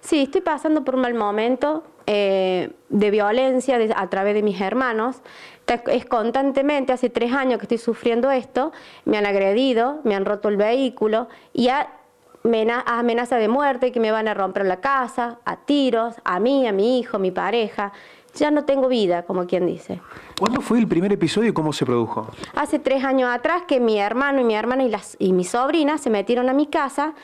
Sí, estoy pasando por un mal momento eh, de violencia a través de mis hermanos. Es constantemente, hace tres años que estoy sufriendo esto, me han agredido, me han roto el vehículo y a, amenaza de muerte que me van a romper la casa, a tiros, a mí, a mi hijo, a mi pareja. Ya no tengo vida, como quien dice. ¿Cuándo fue el primer episodio y cómo se produjo? Hace tres años atrás que mi hermano y mi hermana y, las, y mi sobrina se metieron a mi casa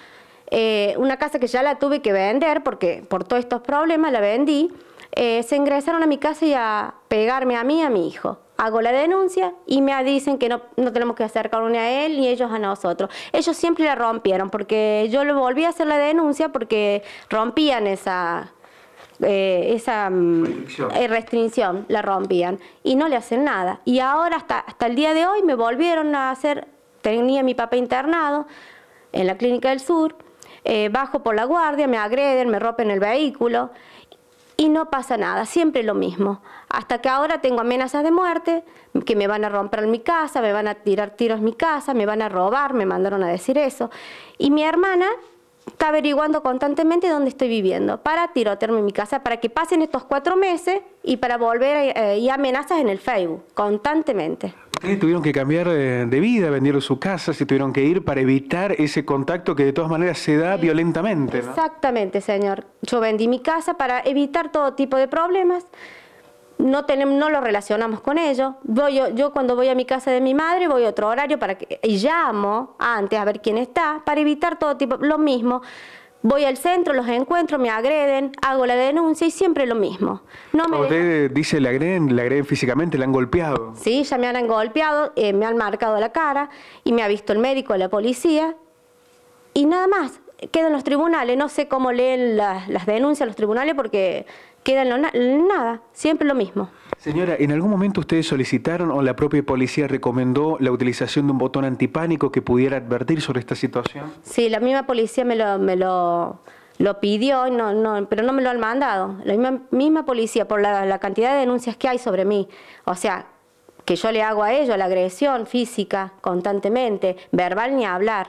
eh, una casa que ya la tuve que vender porque por todos estos problemas la vendí, eh, se ingresaron a mi casa y a pegarme a mí y a mi hijo. Hago la denuncia y me dicen que no, tenemos que acercarnos ni a él ni ellos a nosotros. Ellos siempre la rompieron porque yo le volví a hacer la denuncia porque rompían esa, eh, esa mm, restricción. la rompían y no le hacen nada. Y ahora hasta, hasta el día de hoy me volvieron a hacer, tenía mi papá internado en la clínica del sur, eh, bajo por la guardia, me agreden, me rompen el vehículo y no pasa nada, siempre lo mismo. Hasta que ahora tengo amenazas de muerte, que me van a romper mi casa, me van a tirar tiros en mi casa, me van a robar, me mandaron a decir eso. Y mi hermana está averiguando constantemente dónde estoy viviendo para tirotearme en mi casa, para que pasen estos cuatro meses y para volver eh, y amenazas en el Facebook, constantemente tuvieron que cambiar eh, de vida, vendieron su casa, se tuvieron que ir para evitar ese contacto que de todas maneras se da violentamente. Exactamente, señor. Yo vendí mi casa para evitar todo tipo de problemas. No, tenemos, no lo relacionamos con ellos. Voy, yo, yo, cuando voy a mi casa de mi madre voy a otro horario para que, y llamo antes a ver quién está para evitar todo tipo, lo mismo. Voy al centro, los encuentro, me agreden, hago la denuncia y siempre lo mismo. No me ah, usted dice le agreden, le agreden físicamente, le han golpeado. Sí, ya me han golpeado, eh, me han marcado la cara y me ha visto el médico, la policía y nada más. Quedan los tribunales, no sé cómo leen las, las denuncias los tribunales porque quedan nada, siempre lo mismo. Señora, ¿en algún momento ustedes solicitaron o la propia policía recomendó la utilización de un botón antipánico que pudiera advertir sobre esta situación? Sí, la misma policía me lo, me lo, pidió, no, no, pero no me lo han mandado. La misma, misma policía, por la, la, cantidad de denuncias que hay sobre mí. O sea, que yo le hago a ellos la agresión física constantemente, verbal ni hablar.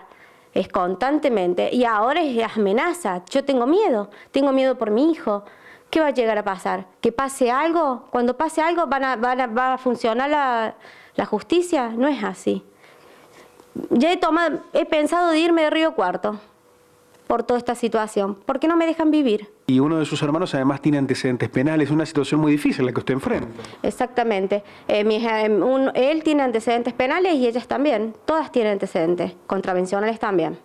Es constantemente. Y ahora es amenaza. Yo tengo miedo. Tengo miedo por mi hijo. ¿qué va a llegar a pasar? ¿Que pase algo? Cuando pase algo van a, van a, va a funcionar la, justicia. No es así. Ya he, tomado, he pensado de irme de Río Cuarto por toda esta situación, ¿Por qué no me dejan vivir. Y uno de sus hermanos además tiene antecedentes penales, Es una situación muy difícil la que usted enfrenta. Exactamente. Eh, mi, em, él tiene antecedentes penales y ellas también, todas tienen antecedentes, contravencionales también.